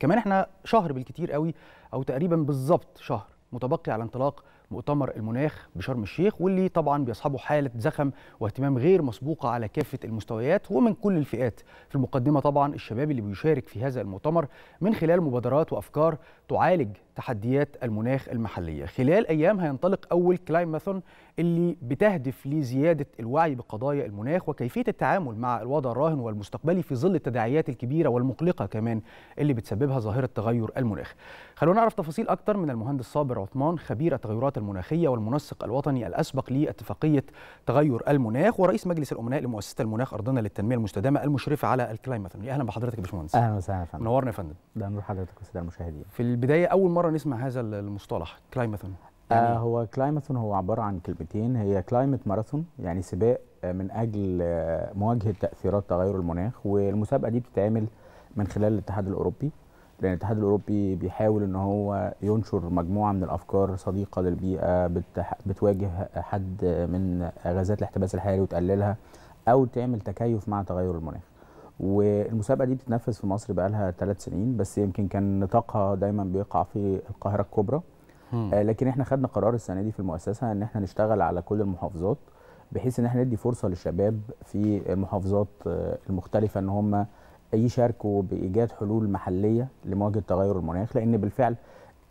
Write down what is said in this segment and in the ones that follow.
كمان احنا شهر بالكتير قوي او تقريبا بالظبط شهر متبقي على انطلاق مؤتمر المناخ بشرم الشيخ واللي طبعا بيصحبه حالة زخم واهتمام غير مسبوقة على كافة المستويات ومن كل الفئات في المقدمة طبعا الشباب اللي بيشارك في هذا المؤتمر من خلال مبادرات وأفكار تعالج تحديات المناخ المحلية خلال أيام هينطلق أول كلايماثون اللي بتهدف لزيادة الوعي بقضايا المناخ وكيفية التعامل مع الوضع الراهن والمستقبلي في ظل التداعيات الكبيرة والمقلقة كمان اللي بتسببها ظاهرة تغير المناخ خلونا نعرف تفاصيل أكتر من المهندس صابر عثمان خبير التغيرات المناخية والمنسق الوطني الأسبق لاتفاقية تغير المناخ ورئيس مجلس الأمناء لمؤسسة المناخ أرضنا للتنمية المستدامة المشرفة على الكلايمت أهلا بحضرتك يا باشمهندس أهلا وسهلا يا فندم منورنا يا فندم ده نور حضرتك والسادة المشاهدين في البداية أول مرة نسمع هذا المصطلح كلايماثون آه، يعني آه هو كلايماثون هو عبارة عن كلمتين هي كلايمت ماراثون يعني سباق آه، من أجل آه، مواجهة تأثيرات تغير المناخ والمسابقة دي بتتعمل من خلال الاتحاد الأوروبي لان الاتحاد الاوروبي بيحاول ان هو ينشر مجموعه من الافكار صديقه للبيئه بتح... بتواجه حد من غازات الاحتباس الحراري وتقللها او تعمل تكيف مع تغير المناخ والمسابقه دي بتتنفذ في مصر بقى لها ثلاث سنين بس يمكن كان نطاقها دايما بيقع في القاهره الكبرى آه لكن احنا خدنا قرار السنه دي في المؤسسه ان احنا نشتغل على كل المحافظات بحيث ان احنا ندي فرصه للشباب في المحافظات آه، المختلفه ان هم يشاركوا بايجاد حلول محليه لمواجهه تغير المناخ لان بالفعل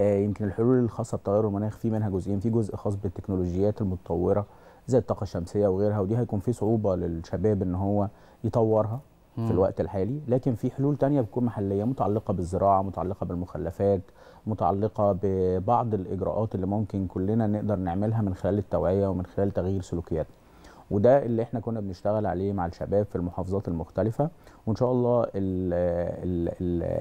آه، يمكن الحلول الخاصه بتغير المناخ في منها جزئين في جزء خاص بالتكنولوجيات المتطوره زي الطاقه الشمسيه وغيرها ودي هيكون في صعوبه للشباب ان هو يطورها في الوقت الحالي لكن في حلول تانية بتكون محليه متعلقه بالزراعه متعلقه بالمخلفات متعلقه ببعض الاجراءات اللي ممكن كلنا نقدر نعملها من خلال التوعيه ومن خلال تغيير سلوكياتنا وده اللي احنا كنا بنشتغل عليه مع الشباب في المحافظات المختلفه وان شاء الله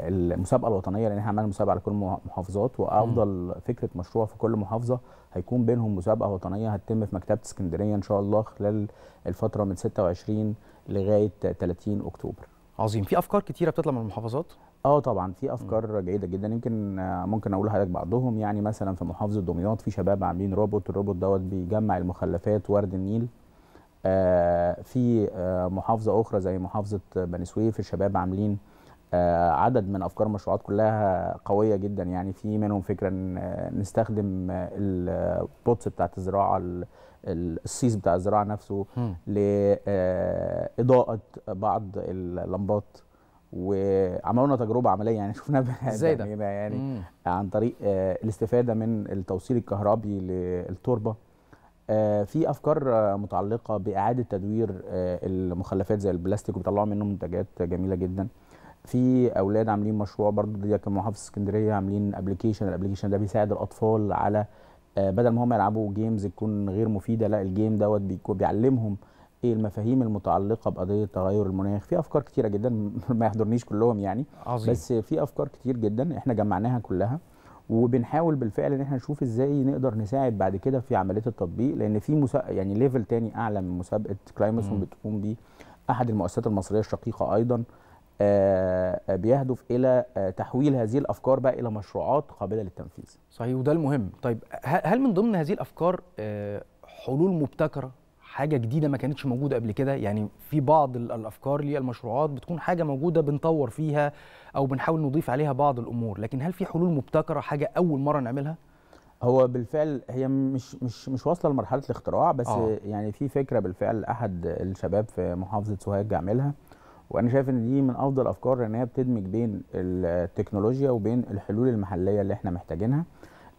المسابقه الوطنيه لان احنا عملنا مسابقه على كل محافظات وافضل فكره مشروع في كل محافظه هيكون بينهم مسابقه وطنيه هتتم في مكتبه اسكندريه ان شاء الله خلال الفتره من 26 لغايه 30 اكتوبر عظيم في افكار كتيره بتطلع من المحافظات اه طبعا في افكار جيده جدا يمكن ممكن اقول لحضرتك بعضهم يعني مثلا في محافظه دمياط في شباب عاملين روبوت الروبوت دوت بيجمع المخلفات ورد النيل آه، في آه، محافظه اخرى زي محافظه بني سويف الشباب عاملين آه، عدد من افكار مشروعات كلها قويه جدا يعني في منهم فكره ان نستخدم البوتس بتاعت الزراعه الصيص بتاع الزراعه نفسه لاضاءه بعض اللمبات وعملنا تجربه عمليه يعني شفنا ازاي ده يعني عن طريق الاستفاده من التوصيل الكهربي للتربه آه، في افكار متعلقه باعاده تدوير آه، المخلفات زي البلاستيك وبيطلعوا منه منتجات جميله جدا في اولاد عاملين مشروع برضو دي كان محافظ اسكندريه عاملين ابلكيشن الابلكيشن ده بيساعد الاطفال على آه، بدل ما هم يلعبوا جيمز تكون غير مفيده لا الجيم دوت بيعلمهم ايه المفاهيم المتعلقه بقضيه تغير المناخ في افكار كتيره جدا ما يحضرنيش كلهم يعني عظيم. بس في افكار كتير جدا احنا جمعناها كلها وبنحاول بالفعل ان احنا نشوف ازاي نقدر نساعد بعد كده في عمليه التطبيق لان في يعني ليفل تاني اعلى من مسابقه كلايمسون بتقوم بيه احد المؤسسات المصريه الشقيقه ايضا آه،, آه بيهدف الى آه تحويل هذه الافكار بقى الى مشروعات قابله للتنفيذ. صحيح وده المهم، طيب هل من ضمن هذه الافكار آه حلول مبتكره حاجه جديده ما كانتش موجوده قبل كده يعني في بعض الافكار للمشروعات بتكون حاجه موجوده بنطور فيها او بنحاول نضيف عليها بعض الامور لكن هل في حلول مبتكره حاجه اول مره نعملها هو بالفعل هي مش مش مش واصله لمرحله الاختراع بس آه. يعني في فكره بالفعل احد الشباب في محافظه سوهاج عملها وانا شايف ان دي من افضل افكار ان هي بتدمج بين التكنولوجيا وبين الحلول المحليه اللي احنا محتاجينها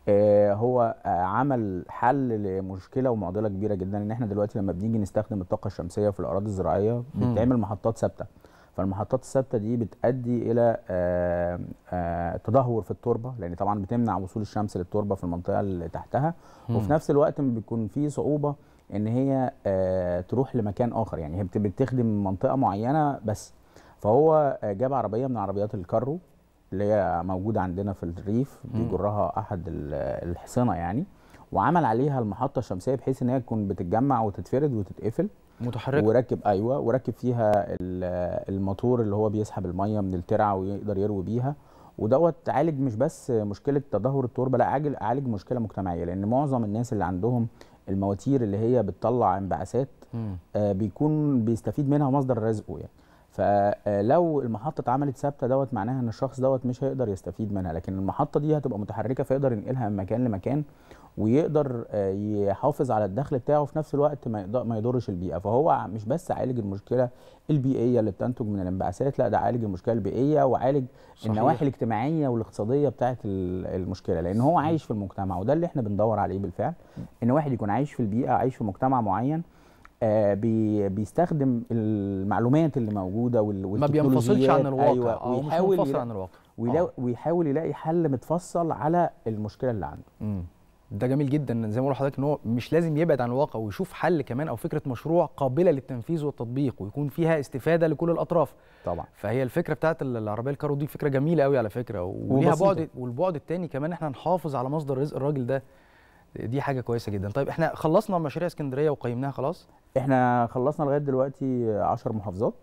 آه، هو آه، عمل حل لمشكله ومعضله كبيره جدا ان احنا دلوقتي لما بنيجي نستخدم الطاقه الشمسيه في الاراضي الزراعيه بتتعمل محطات ثابته فالمحطات الثابته دي بتؤدي الى آه، تدهور في التربه لان طبعا بتمنع وصول الشمس للتربه في المنطقه اللي تحتها وفي نفس الوقت بيكون في صعوبه ان هي تروح لمكان اخر يعني هي بتخدم منطقه معينه بس فهو جاب عربيه من عربيات الكارو اللي هي موجوده عندنا في الريف بيجرها احد الحصنه يعني وعمل عليها المحطه الشمسيه بحيث ان هي تكون بتتجمع وتتفرد وتتقفل متحركه وركب ايوه وركب فيها الموتور اللي هو بيسحب الميه من الترعه ويقدر يروي بيها ودوت عالج مش بس مشكله تدهور التربه لا عالج عالج مشكله مجتمعيه لان معظم الناس اللي عندهم المواتير اللي هي بتطلع انبعاثات آه بيكون بيستفيد منها مصدر رزقه يعني فلو المحطه اتعملت ثابته دوت معناها ان الشخص دوت مش هيقدر يستفيد منها لكن المحطه دي هتبقى متحركه فيقدر ينقلها من مكان لمكان ويقدر آه، يحافظ على الدخل بتاعه في نفس الوقت ما يضرش البيئه فهو مش بس عالج المشكله البيئيه اللي بتنتج من الانبعاثات لا ده عالج المشكله البيئيه وعالج صحيح. النواحي الاجتماعيه والاقتصاديه بتاعه المشكله لان هو عايش في المجتمع وده اللي احنا بندور عليه بالفعل ان واحد يكون عايش في البيئه عايش في مجتمع معين آه، بي بيستخدم المعلومات اللي موجوده والتكنولوجيا ما بينفصلش عن الواقع أيوة او آه، مش منفصل عن الواقع آه. ويحاول يلاقي حل متفصل على المشكله اللي عنده مم. ده جميل جدا زي ما بقول لحضرتك ان هو مش لازم يبعد عن الواقع ويشوف حل كمان او فكره مشروع قابله للتنفيذ والتطبيق ويكون فيها استفاده لكل الاطراف طبعا فهي الفكره بتاعت العربيه الكارو دي فكره جميله قوي على فكره وليها بعد والبعد الثاني كمان احنا نحافظ على مصدر رزق الراجل ده دي حاجه كويسه جدا طيب احنا خلصنا مشاريع اسكندريه وقيمناها خلاص احنا خلصنا لغايه دلوقتي 10 محافظات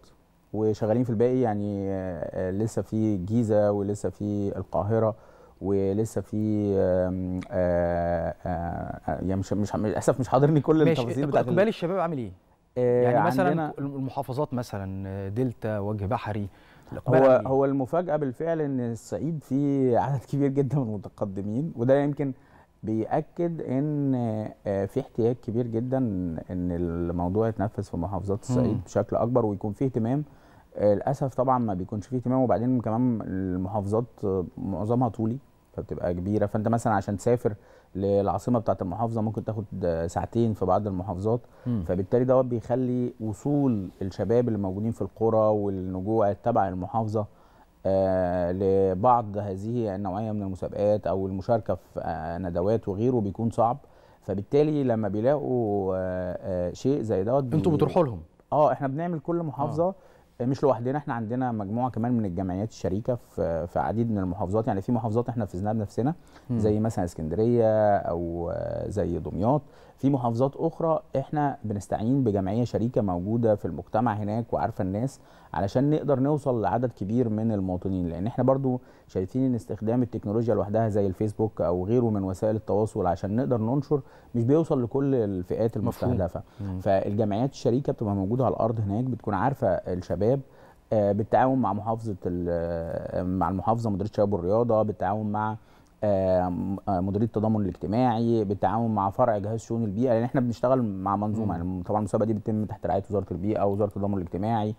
وشغالين في الباقي يعني آه، لسه في الجيزه ولسه في القاهره ولسه في آه، آه، يعني مش مش للاسف مش حاضرني كل التفاصيل بتاعت اقبال الشباب عامل ايه؟ يعني مثلا المحافظات مثلا دلتا وجه بحري هو إيه؟ هو المفاجاه بالفعل ان الصعيد فيه عدد كبير جدا من المتقدمين وده يمكن بيأكد ان آه، في احتياج كبير جدا ان الموضوع يتنفذ في محافظات الصعيد بشكل اكبر ويكون فيه اهتمام آه، للاسف طبعا ما بيكونش فيه اهتمام وبعدين كمان المحافظات آه، معظمها طولي فبتبقى كبيره فانت مثلا عشان تسافر للعاصمه بتاعت المحافظه ممكن تاخد ساعتين في بعض المحافظات م. فبالتالي دوت بيخلي وصول الشباب اللي موجودين في القرى والنجوع تبع المحافظه آه، لبعض هذه النوعيه من المسابقات او المشاركه في آه، ندوات وغيره بيكون صعب فبالتالي لما بيلاقوا آه، شيء زي دوت انتوا بتروحوا لهم اه احنا بنعمل كل محافظه آه. مش لوحدنا احنا عندنا مجموعه كمان من الجمعيات الشريكه في في عديد من المحافظات يعني في محافظات احنا فزناها بنفسنا زي مثلا اسكندريه او زي دمياط في محافظات اخرى احنا بنستعين بجمعيه شريكه موجوده في المجتمع هناك وعارفه الناس علشان نقدر نوصل لعدد كبير من المواطنين لان احنا برضو شايفين ان استخدام التكنولوجيا لوحدها زي الفيسبوك او غيره من وسائل التواصل عشان نقدر ننشر مش بيوصل لكل الفئات المستهدفه فالجمعيات الشريكه بتبقى موجوده على الارض هناك بتكون عارفه الشباب الشباب آه، بالتعاون مع محافظه آه، مع المحافظه مديريه الشباب والرياضه بالتعاون مع آه، مديريه التضامن الاجتماعي بالتعاون مع فرع جهاز شؤون البيئه لان احنا بنشتغل مع منظومه يعني طبعا المسابقه دي بتتم تحت رعايه وزاره البيئه ووزاره التضامن الاجتماعي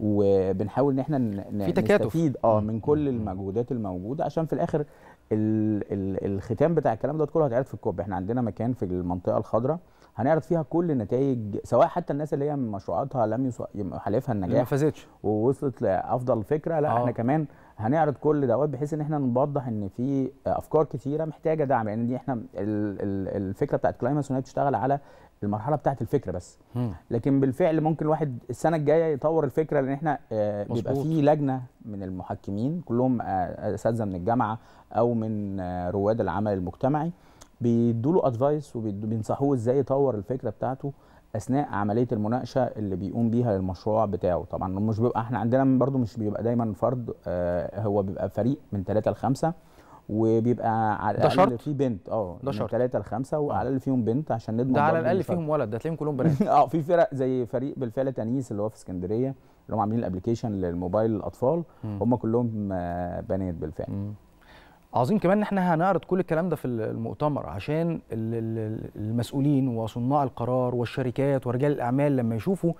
وبنحاول ان احنا نستفيد اه من كل المجهودات الموجوده عشان في الاخر الختام بتاع الكلام ده كله هيتعرض في الكوب احنا عندنا مكان في المنطقه الخضراء هنعرض فيها كل نتائج سواء حتى الناس اللي هي مشروعاتها لم يحالفها النجاح ما فازتش ووصلت لافضل فكره لا أوه. احنا آه. كمان هنعرض كل دوت بحيث ان احنا نوضح ان في افكار كثيره محتاجه دعم لان يعني دي احنا الفكره بتاعت كلايمس وهي بتشتغل على المرحله بتاعت الفكره بس لكن بالفعل ممكن الواحد السنه الجايه يطور الفكره لان احنا آه، بيبقى في لجنه من المحكمين كلهم آه، اساتذه من الجامعه او من رواد العمل المجتمعي بيدوا له ادفايس وبينصحوه ازاي يطور الفكره بتاعته اثناء عمليه المناقشه اللي بيقوم بيها للمشروع بتاعه طبعا مش بيبقى احنا عندنا برده مش بيبقى دايما فرد آه هو بيبقى فريق من ثلاثه لخمسه وبيبقى على الاقل في بنت اه ده شرط ثلاثة لخمسة وعلى آه. الاقل فيهم بنت عشان نضمن ده على الاقل فيهم ولد ده تلاقيهم كلهم بنات اه في فرق زي فريق بالفعل تنيس اللي هو في اسكندريه اللي هم عاملين الابلكيشن للموبايل للاطفال هم كلهم آه، بنات بالفعل م. عظيم كمان ان احنا هنعرض كل الكلام ده في المؤتمر عشان المسؤولين وصناع القرار والشركات ورجال الاعمال لما يشوفوا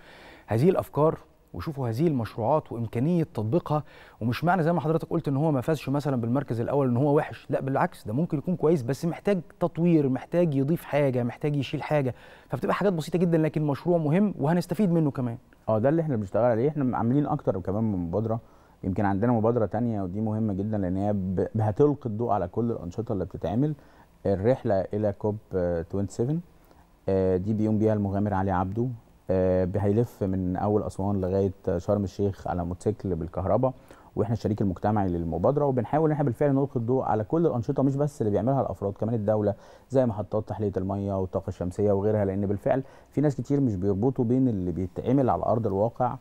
هذه الافكار ويشوفوا هذه المشروعات وامكانيه تطبيقها ومش معنى زي ما حضرتك قلت ان هو ما فازش مثلا بالمركز الاول ان هو وحش لا بالعكس ده ممكن يكون كويس بس محتاج تطوير محتاج يضيف حاجه محتاج يشيل حاجه فبتبقى حاجات بسيطه جدا لكن مشروع مهم وهنستفيد منه كمان اه ده اللي احنا بنشتغل عليه احنا عاملين اكتر كمان من مبادره يمكن عندنا مبادره تانية ودي مهمه جدا لان هي هتلقي الضوء على كل الانشطه اللي بتتعمل الرحله الى كوب 27 آه، دي بيقوم بيها المغامر علي عبده آه، هيلف من اول اسوان لغايه شرم الشيخ على موتوسيكل بالكهرباء واحنا الشريك المجتمعي للمبادره وبنحاول ان احنا بالفعل نلقي الضوء على كل الانشطه مش بس اللي بيعملها الافراد كمان الدوله زي محطات تحليه الميه والطاقه الشمسيه وغيرها لان بالفعل في ناس كتير مش بيربطوا بين اللي بيتعمل على ارض الواقع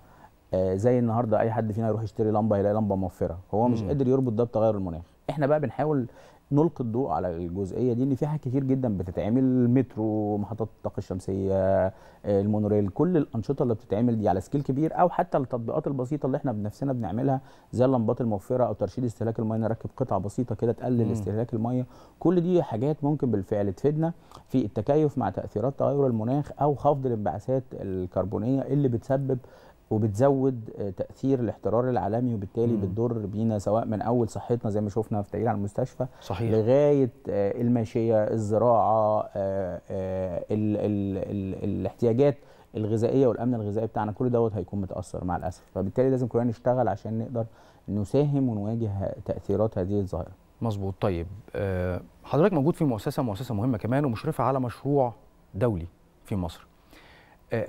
آه، زي النهارده اي حد فينا يروح يشتري لمبه يلاقي لمبه موفره هو مش مم. قادر يربط ده بتغير المناخ احنا بقى بنحاول نلقي الضوء على الجزئيه دي ان في حاجات كتير جدا بتتعمل المترو محطات الطاقه الشمسيه آه، المونوريل كل الانشطه اللي بتتعمل دي على سكيل كبير او حتى التطبيقات البسيطه اللي احنا بنفسنا بنعملها زي اللمبات الموفره او ترشيد استهلاك الميه نركب قطعه بسيطه كده تقلل استهلاك الميه كل دي حاجات ممكن بالفعل تفيدنا في التكيف مع تاثيرات تغير المناخ او خفض الانبعاثات الكربونيه اللي بتسبب وبتزود آه، تاثير الاحترار العالمي وبالتالي مم. بتضر بينا سواء من اول صحتنا زي ما شفنا في تقرير على المستشفى صحيح. لغايه آه، الماشيه الزراعه الـ آه، الـ الـ الاحتياجات الغذائيه والامن الغذائي بتاعنا كل دوت هيكون متاثر مع الاسف فبالتالي لازم كلنا نشتغل عشان نقدر نساهم ونواجه تاثيرات هذه الظاهره مظبوط طيب حضرتك موجود في مؤسسه مؤسسه مهمه كمان ومشرفه على مشروع دولي في مصر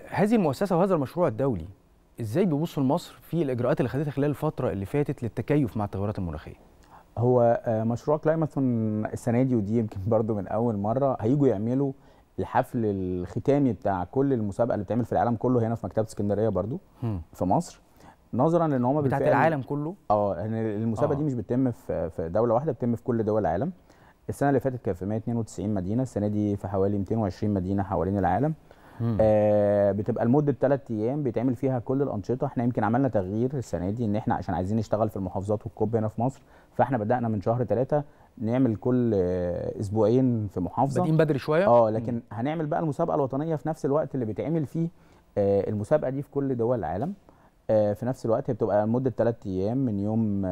هذه المؤسسه وهذا المشروع الدولي ازاي بيبصوا لمصر في الاجراءات اللي خدتها خلال الفتره اللي فاتت للتكيف مع التغيرات المناخيه هو آه، مشروع كلايماثون السنه دي ودي يمكن برضو من اول مره هيجوا يعملوا الحفل الختامي بتاع كل المسابقه اللي بتعمل في العالم كله هنا في مكتبه اسكندريه برضو م. في مصر نظرا ان هم بتاعت العالم كله اه المسابقه آه. دي مش بتتم في في دوله واحده بتتم في كل دول العالم السنه اللي فاتت كان في 192 مدينه السنه دي في حوالي 220 مدينه حوالين العالم آه بتبقى لمده ثلاث ايام بيتعمل فيها كل الانشطه احنا يمكن عملنا تغيير السنه دي ان احنا عشان عايزين نشتغل في المحافظات والكوب هنا في مصر فاحنا بدانا من شهر ثلاثه نعمل كل اسبوعين في محافظه بادئين بدري شويه اه لكن مم. هنعمل بقى المسابقه الوطنيه في نفس الوقت اللي بيتعمل فيه آه المسابقه دي في كل دول العالم آه في نفس الوقت هي بتبقى لمده ثلاث ايام من يوم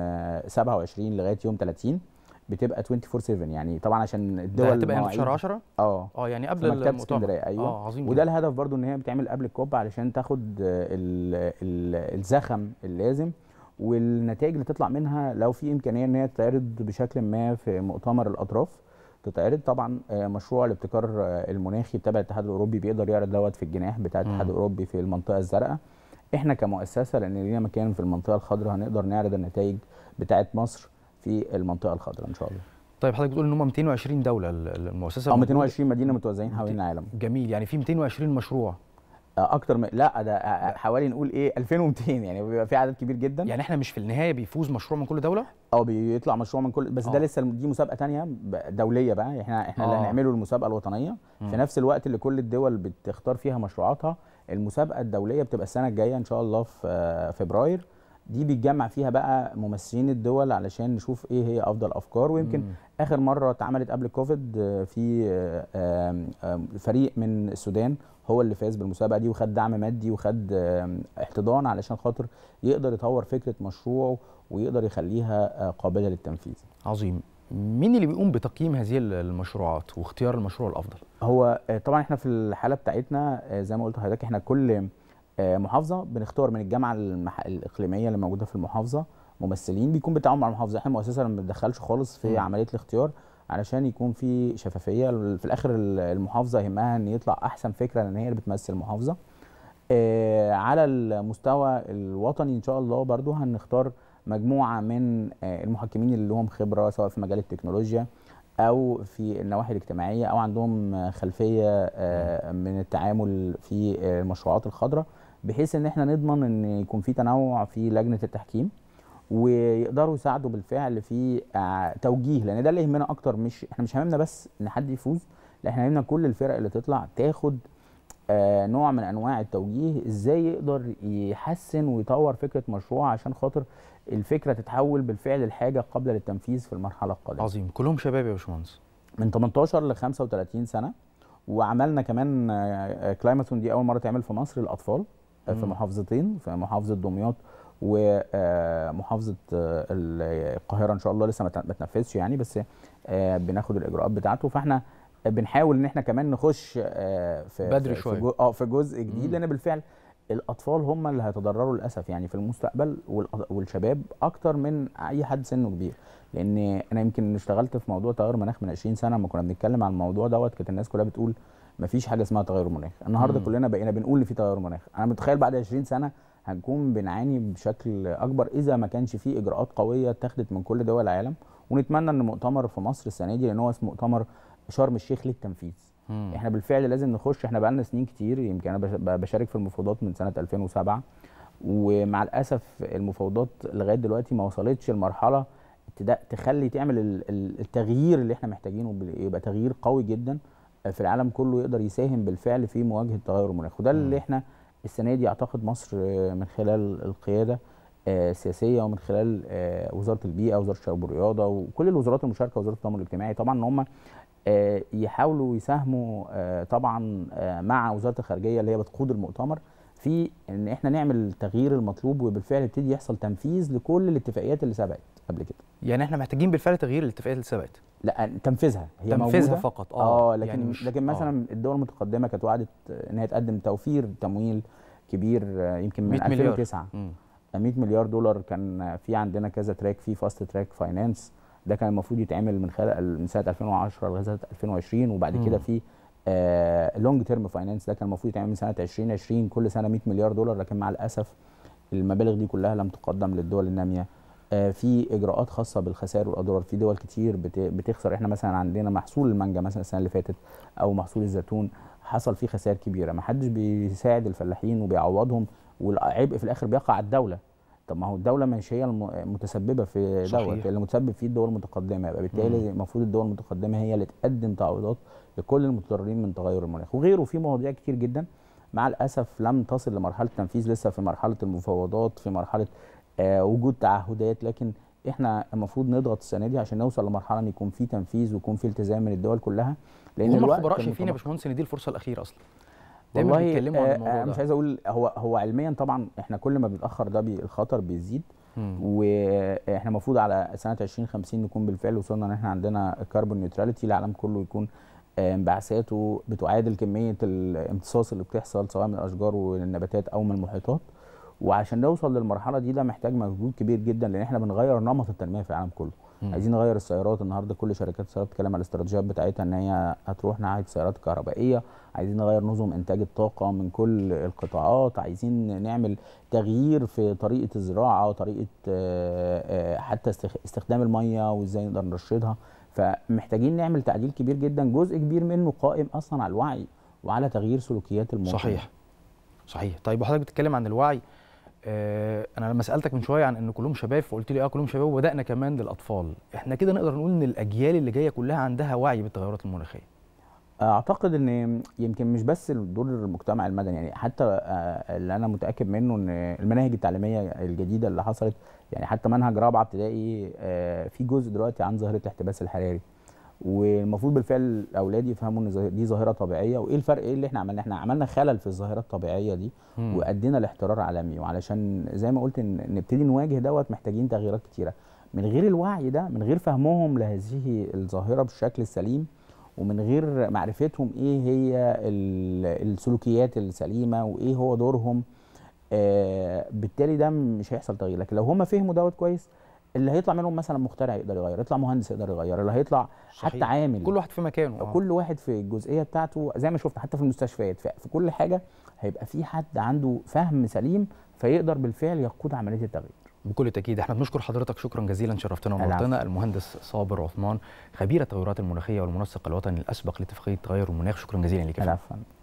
27 آه، لغايه يوم 30 بتبقى 24 7 يعني طبعا عشان الدول هتبقى 10 10 اه اه يعني قبل المؤتمر اسكندريه ايوه آه عظيم وده الهدف برضو ان هي بتعمل قبل الكوب علشان تاخد الـ الـ الزخم اللازم والنتائج اللي تطلع منها لو في امكانيه ان هي تتعرض بشكل ما في مؤتمر الاطراف تتعرض طبعا آه، مشروع الابتكار آه، المناخي تبع الاتحاد الاوروبي بيقدر يعرض دوت في الجناح بتاع الاتحاد الاوروبي في المنطقه الزرقاء احنا كمؤسسه لان لينا مكان في المنطقه الخضراء هنقدر نعرض النتائج بتاعه مصر في المنطقه الخضراء ان شاء الله طيب حضرتك بتقول ان هم 220 دوله المؤسسه اه 220 مدينه متوزعين حوالين العالم جميل يعني في 220 مشروع آه، اكتر من لا ده آه، آه، حوالي نقول ايه 2200 يعني بيبقى في عدد كبير جدا يعني احنا مش في النهايه بيفوز مشروع من كل دوله اه بيطلع مشروع من كل بس أوه. ده لسه دي مسابقه ثانيه دوليه بقى احنا احنا أوه. اللي هنعمله المسابقه الوطنيه م. في نفس الوقت اللي كل الدول بتختار فيها مشروعاتها المسابقه الدوليه بتبقى السنه الجايه ان شاء الله في فبراير دي بيتجمع فيها بقى ممثلين الدول علشان نشوف ايه هي افضل افكار ويمكن مم. اخر مره اتعملت قبل كوفيد آه، في آه، فريق من السودان هو اللي فاز بالمسابقه دي وخد دعم مادي وخد احتضان علشان خاطر يقدر يطور فكره مشروعه ويقدر يخليها آه، قابله للتنفيذ عظيم مين اللي بيقوم بتقييم هذه المشروعات واختيار المشروع الافضل هو طبعا احنا في الحاله بتاعتنا زي ما قلت لحضرتك احنا كل آه، محافظه بنختار من الجامعه المح... الاقليميه اللي موجوده في المحافظه ممثلين بيكون بتعاون مع المحافظه احنا مؤسسه ما بندخلش خالص في م. عمليه الاختيار علشان يكون في شفافيه في الاخر المحافظه يهمها ان يطلع احسن فكره لان هي اللي بتمثل المحافظه آه، على المستوى الوطني ان شاء الله برضو هنختار مجموعه من آه، المحكمين اللي لهم خبره سواء في مجال التكنولوجيا او في النواحي الاجتماعيه او عندهم خلفيه من التعامل في المشروعات الخضراء بحيث ان احنا نضمن ان يكون في تنوع في لجنه التحكيم ويقدروا يساعدوا بالفعل في آه، توجيه لان ده اللي يهمنا اكتر مش احنا مش همنا بس ان حد يفوز لا احنا همنا كل الفرق اللي تطلع تاخد آه، نوع من انواع التوجيه ازاي يقدر يحسن ويطور فكره مشروع عشان خاطر الفكره تتحول بالفعل لحاجه قابله للتنفيذ في المرحله القادمه عظيم كلهم شباب يا باشمهندس من 18 ل 35 سنه وعملنا كمان آه, آه، دي اول مره تعمل في مصر للاطفال في محافظتين في محافظه دمياط ومحافظه آه، آه، القاهره ان شاء الله لسه ما تنفذش يعني بس آه، بناخد الاجراءات بتاعته فاحنا بنحاول ان احنا كمان نخش في بدري شويه اه في جزء جديد لان بالفعل الاطفال هم اللي هيتضرروا للاسف يعني في المستقبل والشباب اكتر من اي حد سنه كبير لان انا يمكن اشتغلت في موضوع تغير مناخ من 20 سنه لما كنا بنتكلم عن الموضوع دوت كانت الناس كلها بتقول مفيش حاجه اسمها تغير مناخ النهارده كلنا بقينا بنقول ان في تغير مناخ انا متخيل بعد 20 سنه هنكون بنعاني بشكل اكبر اذا ما كانش في اجراءات قويه اتخذت من كل دول العالم ونتمنى ان مؤتمر في مصر السنه دي لان هو اسمه مؤتمر شرم الشيخ للتنفيذ مم. احنا بالفعل لازم نخش احنا بقالنا سنين كتير يمكن انا بشارك في المفاوضات من سنه 2007 ومع الاسف المفاوضات لغايه دلوقتي ما وصلتش لمرحله تخلي تعمل التغيير اللي احنا محتاجينه يبقى تغيير قوي جدا في العالم كله يقدر يساهم بالفعل في مواجهه التغير المناخ وده اللي احنا السنه دي اعتقد مصر آه، من خلال القياده آه، السياسيه ومن خلال آه، وزاره البيئه وزاره الشباب والرياضه وكل الوزارات المشاركه وزاره التضامن الاجتماعي طبعا ان هم يحاولوا يساهموا طبعا مع وزاره الخارجيه اللي هي بتقود المؤتمر في ان احنا نعمل التغيير المطلوب وبالفعل يبتدي يحصل تنفيذ لكل الاتفاقيات اللي سبقت قبل كده. يعني احنا محتاجين بالفعل تغيير الاتفاقيات اللي سبقت. لا تنفيذها هي تنفيذها موجودة. فقط اه, آه لكن يعني مش لكن مثلا أوه. الدول المتقدمه كانت وعدت ان هي تقدم توفير تمويل كبير آه، يمكن من 2009 مليار. 100 آه، مليار دولار كان في عندنا كذا تراك في فاست تراك فاينانس ده كان المفروض يتعمل من خلال من سنه 2010 لغايه سنه 2020 وبعد كده في لونج تيرم فاينانس ده كان المفروض يتعمل من سنه 2020 كل سنه 100 مليار دولار لكن مع الاسف المبالغ دي كلها لم تقدم للدول الناميه آه، في اجراءات خاصه بالخسائر والاضرار في دول كتير بتخسر احنا مثلا عندنا محصول المانجا مثلا السنه اللي فاتت او محصول الزيتون حصل فيه خسائر كبيره ما حدش بيساعد الفلاحين وبيعوضهم والعبء في الاخر بيقع على الدوله طب ما هو الدوله مش هي المتسببه في دوت اللي متسبب فيه الدول المتقدمه يبقى بالتالي المفروض الدول المتقدمه هي اللي تقدم تعويضات لكل المتضررين من تغير المناخ وغيره في مواضيع كتير جدا مع الاسف لم تصل لمرحله التنفيذ لسه في مرحله المفاوضات في مرحله آه، وجود تعهدات لكن احنا المفروض نضغط السنه دي عشان نوصل لمرحله ان يكون في تنفيذ ويكون في التزام من الدول كلها لان هم الخبراء شايفين يا باشمهندس ان دي الفرصه الاخيره اصلا والله بيتكلموا عن آه، الموضوع آه مش عايز اقول هو هو علميا طبعا احنا كل ما بنتاخر ده بي الخطر بيزيد واحنا المفروض على سنه 2050 نكون بالفعل وصلنا ان احنا عندنا كربون نيوتراليتي العالم كله يكون آه، انبعاثاته بتعادل كميه الامتصاص اللي بتحصل سواء من الاشجار والنباتات او من المحيطات وعشان نوصل للمرحله دي ده محتاج مجهود كبير جدا لان احنا بنغير نمط التنميه في العالم كله مم. عايزين نغير السيارات النهارده كل شركات السيارات بتتكلم على الاستراتيجيات بتاعتها ان هي هتروح ناحيه سيارات كهربائيه عايزين نغير نظم انتاج الطاقه من كل القطاعات عايزين نعمل تغيير في طريقه الزراعه وطريقه آه، آه، حتى استخدام الميه وازاي نقدر نرشدها فمحتاجين نعمل تعديل كبير جدا جزء كبير منه قائم اصلا على الوعي وعلى تغيير سلوكيات المواطن صحيح صحيح طيب وحضرتك بتتكلم عن الوعي آه، انا لما سالتك من شويه عن ان كلهم شباب فقلت لي اه كلهم شباب وبدانا كمان للاطفال احنا كده نقدر نقول ان الاجيال اللي جايه كلها عندها وعي بالتغيرات المناخيه اعتقد ان يمكن مش بس دور المجتمع المدني يعني حتى آه، اللي انا متاكد منه ان المناهج التعليميه الجديده اللي حصلت يعني حتى منهج رابعه ابتدائي آه، في جزء دلوقتي عن ظاهره الاحتباس الحراري والمفروض بالفعل الاولاد يفهموا ان دي ظاهره طبيعيه وايه الفرق ايه اللي احنا عملناه احنا عملنا خلل في الظاهره الطبيعيه دي وادينا لاحترار عالمي وعلشان زي ما قلت نبتدي نواجه دوت محتاجين تغييرات كتيره من غير الوعي ده من غير فهمهم لهذه الظاهره بالشكل السليم ومن غير معرفتهم ايه هي السلوكيات السليمه وايه هو دورهم آه بالتالي ده مش هيحصل تغيير لكن لو هم فهموا دوت كويس اللي هيطلع منهم مثلا مخترع يقدر يغير يطلع مهندس يقدر يغير اللي هيطلع صحيح. حتى عامل كل واحد في مكانه آه. كل واحد في الجزئيه بتاعته زي ما شفنا حتى في المستشفيات في كل حاجه هيبقى في حد عنده فهم سليم فيقدر بالفعل يقود عمليه التغيير بكل تاكيد احنا بنشكر حضرتك شكرا جزيلا شرفتنا ونورتنا المهندس صابر عثمان خبير التغيرات المناخيه والمنسق الوطني الاسبق لاتفاقيه تغير المناخ شكرا جزيلا لك العفو